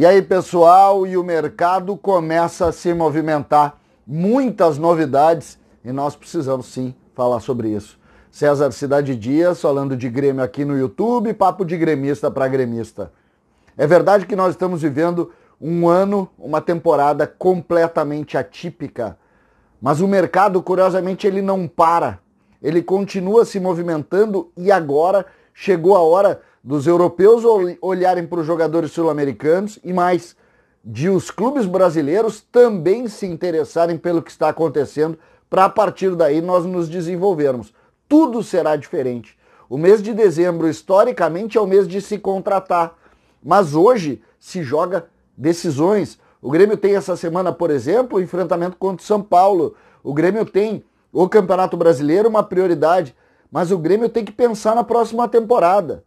E aí, pessoal, e o mercado começa a se movimentar. Muitas novidades e nós precisamos sim falar sobre isso. César Cidade Dias falando de Grêmio aqui no YouTube, papo de gremista para gremista. É verdade que nós estamos vivendo um ano, uma temporada completamente atípica, mas o mercado, curiosamente, ele não para. Ele continua se movimentando e agora chegou a hora dos europeus olharem para os jogadores sul-americanos e mais de os clubes brasileiros também se interessarem pelo que está acontecendo para a partir daí nós nos desenvolvermos. Tudo será diferente. O mês de dezembro historicamente é o mês de se contratar, mas hoje se joga decisões. O Grêmio tem essa semana, por exemplo, o enfrentamento contra o São Paulo. O Grêmio tem o Campeonato Brasileiro uma prioridade, mas o Grêmio tem que pensar na próxima temporada.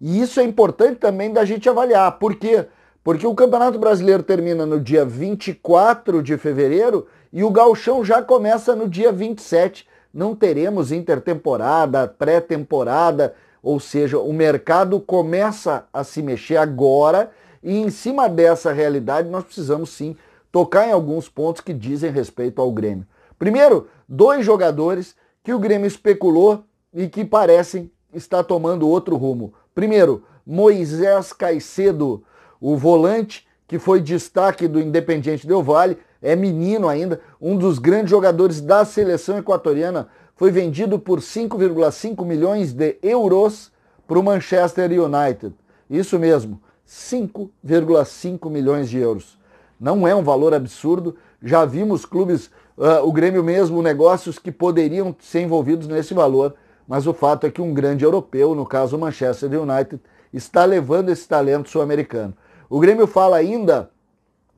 E isso é importante também da gente avaliar. Por quê? Porque o Campeonato Brasileiro termina no dia 24 de fevereiro e o Galchão já começa no dia 27. Não teremos intertemporada, pré-temporada, ou seja, o mercado começa a se mexer agora e em cima dessa realidade nós precisamos sim tocar em alguns pontos que dizem respeito ao Grêmio. Primeiro, dois jogadores que o Grêmio especulou e que parecem estar tomando outro rumo. Primeiro, Moisés Caicedo, o volante que foi destaque do Independiente Del Vale, é menino ainda, um dos grandes jogadores da seleção equatoriana, foi vendido por 5,5 milhões de euros para o Manchester United. Isso mesmo, 5,5 milhões de euros. Não é um valor absurdo, já vimos clubes, uh, o Grêmio mesmo, negócios que poderiam ser envolvidos nesse valor mas o fato é que um grande europeu, no caso o Manchester United, está levando esse talento sul-americano. O Grêmio fala ainda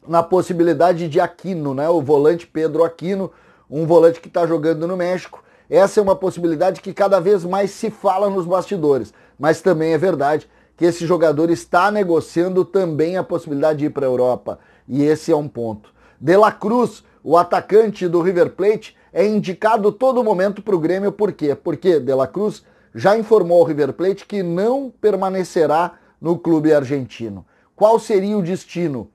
na possibilidade de Aquino, né? O volante Pedro Aquino, um volante que está jogando no México. Essa é uma possibilidade que cada vez mais se fala nos bastidores, mas também é verdade que esse jogador está negociando também a possibilidade de ir para a Europa, e esse é um ponto. De La Cruz, o atacante do River Plate, é indicado todo momento para o Grêmio, por quê? Porque De La Cruz já informou ao River Plate que não permanecerá no clube argentino. Qual seria o destino?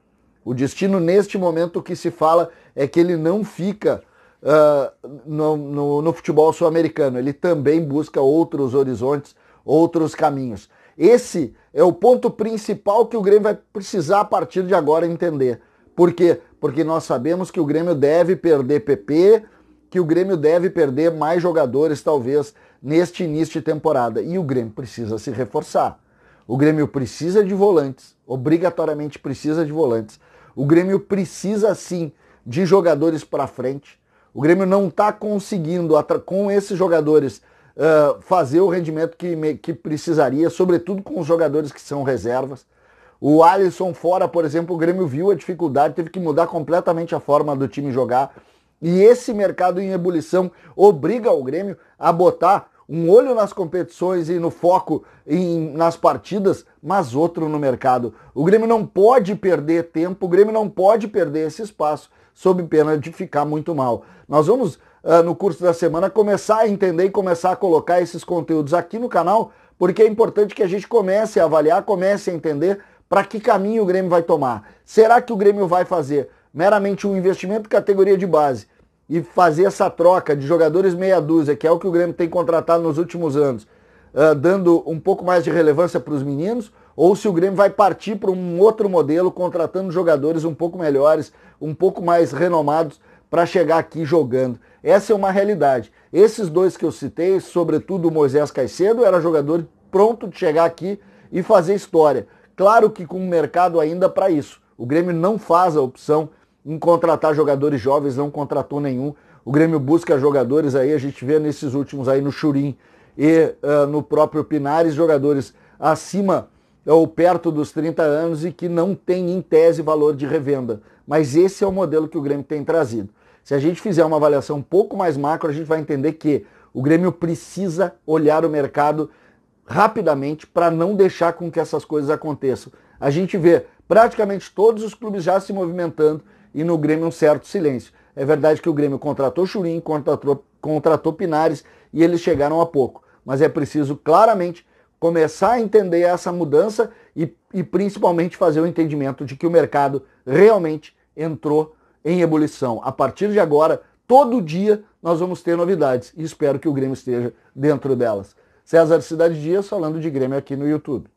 O destino neste momento que se fala é que ele não fica uh, no, no, no futebol sul-americano, ele também busca outros horizontes, outros caminhos. Esse é o ponto principal que o Grêmio vai precisar a partir de agora entender. Por quê? Porque nós sabemos que o Grêmio deve perder PP, que o Grêmio deve perder mais jogadores, talvez, neste início de temporada. E o Grêmio precisa se reforçar. O Grêmio precisa de volantes, obrigatoriamente precisa de volantes. O Grêmio precisa sim de jogadores para frente. O Grêmio não está conseguindo, com esses jogadores, uh, fazer o rendimento que, que precisaria, sobretudo com os jogadores que são reservas. O Alisson fora, por exemplo, o Grêmio viu a dificuldade, teve que mudar completamente a forma do time jogar. E esse mercado em ebulição obriga o Grêmio a botar um olho nas competições e no foco em, nas partidas, mas outro no mercado. O Grêmio não pode perder tempo, o Grêmio não pode perder esse espaço, sob pena de ficar muito mal. Nós vamos, uh, no curso da semana, começar a entender e começar a colocar esses conteúdos aqui no canal, porque é importante que a gente comece a avaliar, comece a entender para que caminho o Grêmio vai tomar. Será que o Grêmio vai fazer meramente um investimento categoria de base e fazer essa troca de jogadores meia dúzia, que é o que o Grêmio tem contratado nos últimos anos, uh, dando um pouco mais de relevância para os meninos, ou se o Grêmio vai partir para um outro modelo, contratando jogadores um pouco melhores, um pouco mais renomados, para chegar aqui jogando. Essa é uma realidade. Esses dois que eu citei, sobretudo o Moisés Caicedo, era jogador pronto de chegar aqui e fazer história. Claro que com o mercado ainda para isso. O Grêmio não faz a opção em contratar jogadores jovens, não contratou nenhum. O Grêmio busca jogadores aí, a gente vê nesses últimos aí no Churim e uh, no próprio Pinares, jogadores acima ou perto dos 30 anos e que não tem em tese valor de revenda. Mas esse é o modelo que o Grêmio tem trazido. Se a gente fizer uma avaliação um pouco mais macro, a gente vai entender que o Grêmio precisa olhar o mercado rapidamente para não deixar com que essas coisas aconteçam. A gente vê praticamente todos os clubes já se movimentando e no Grêmio um certo silêncio. É verdade que o Grêmio contratou Churin, contratou, contratou Pinares e eles chegaram a pouco. Mas é preciso claramente começar a entender essa mudança e, e principalmente fazer o entendimento de que o mercado realmente entrou em ebulição. A partir de agora, todo dia nós vamos ter novidades e espero que o Grêmio esteja dentro delas. César Cidade Dias falando de Grêmio aqui no YouTube.